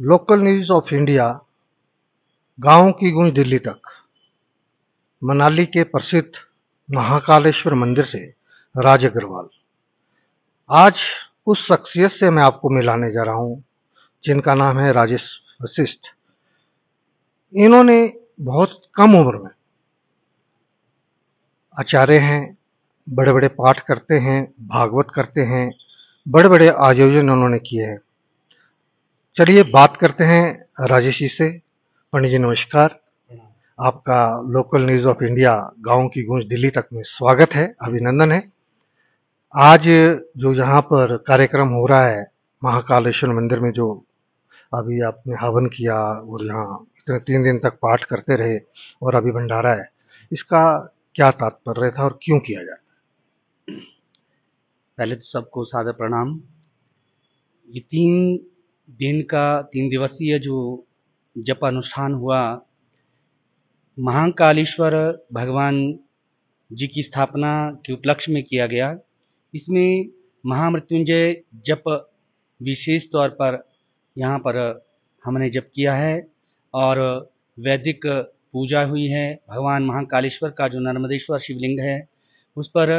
local news of India गांव की गूंज दिल्ली तक मनाली के प्रसिद्ध महाकालेश्वर मंदिर से राज अग्रवाल आज उस शख्सियत से मैं आपको मिलाने जा रहा हूं जिनका नाम है राजेश वशिष्ठ इन्होंने बहुत कम उम्र में आचार्य हैं बड़े बड़े पाठ करते हैं भागवत करते हैं बड़े बड़े आयोजन उन्होंने किए हैं चलिए बात करते हैं राजेश जी से पंडित जी नमस्कार आपका लोकल न्यूज ऑफ इंडिया गांव की गूंज दिल्ली तक में स्वागत है अभिनंदन है आज जो यहाँ पर कार्यक्रम हो रहा है महाकालेश्वर मंदिर में जो अभी आपने हवन किया और यहाँ इतने तीन दिन तक पाठ करते रहे और अभी भंडारा है इसका क्या तात्पर्य था और क्यों किया जाता पहले तो सबको सादर प्रणाम ये तीन दिन का तीन दिवसीय जो जप अनुष्ठान हुआ महाकालेश्वर भगवान जी की स्थापना के उपलक्ष्य में किया गया इसमें महामृत्युंजय जप विशेष तौर पर यहाँ पर हमने जप किया है और वैदिक पूजा हुई है भगवान महाकालेश्वर का जो नर्मदेश्वर शिवलिंग है उस पर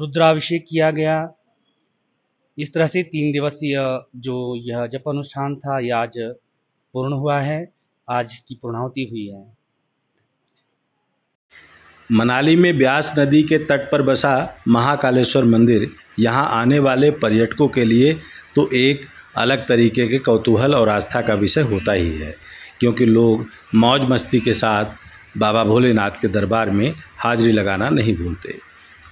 रुद्राभिषेक किया गया इस तरह से तीन दिवसीय जो यह जप अनुष्ठान था यह आज पूर्ण हुआ है आज इसकी पूर्णाहुति हुई है मनाली में ब्यास नदी के तट पर बसा महाकालेश्वर मंदिर यहाँ आने वाले पर्यटकों के लिए तो एक अलग तरीके के कौतूहल और आस्था का विषय होता ही है क्योंकि लोग मौज मस्ती के साथ बाबा भोलेनाथ के दरबार में हाजिरी लगाना नहीं भूलते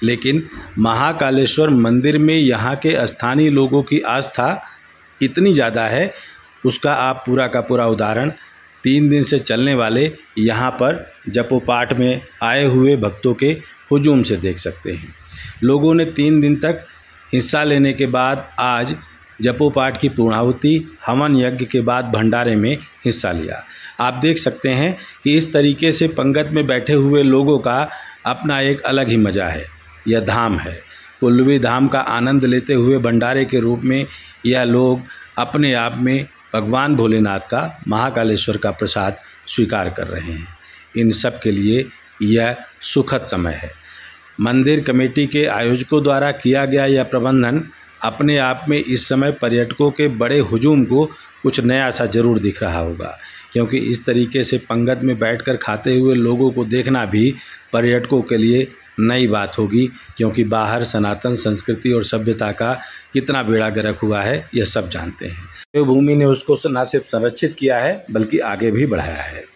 लेकिन महाकालेश्वर मंदिर में यहाँ के स्थानीय लोगों की आस्था इतनी ज़्यादा है उसका आप पूरा का पूरा उदाहरण तीन दिन से चलने वाले यहाँ पर जपोपाठ में आए हुए भक्तों के हजूम से देख सकते हैं लोगों ने तीन दिन तक हिस्सा लेने के बाद आज जपोपाठ की पूर्णाहुति हवन यज्ञ के बाद भंडारे में हिस्सा लिया आप देख सकते हैं कि इस तरीके से पंगत में बैठे हुए लोगों का अपना एक अलग ही मज़ा है यह धाम है कुल्लवी धाम का आनंद लेते हुए भंडारे के रूप में यह लोग अपने आप में भगवान भोलेनाथ का महाकालेश्वर का प्रसाद स्वीकार कर रहे हैं इन सब के लिए यह सुखद समय है मंदिर कमेटी के आयोजकों द्वारा किया गया यह प्रबंधन अपने आप में इस समय पर्यटकों के बड़े हुजूम को कुछ नया सा जरूर दिख रहा होगा क्योंकि इस तरीके से पंगत में बैठकर खाते हुए लोगों को देखना भी पर्यटकों के लिए नई बात होगी क्योंकि बाहर सनातन संस्कृति और सभ्यता का कितना बेड़ा गर्क हुआ है यह सब जानते हैं देवभूमि ने उसको न सिर्फ संरक्षित किया है बल्कि आगे भी बढ़ाया है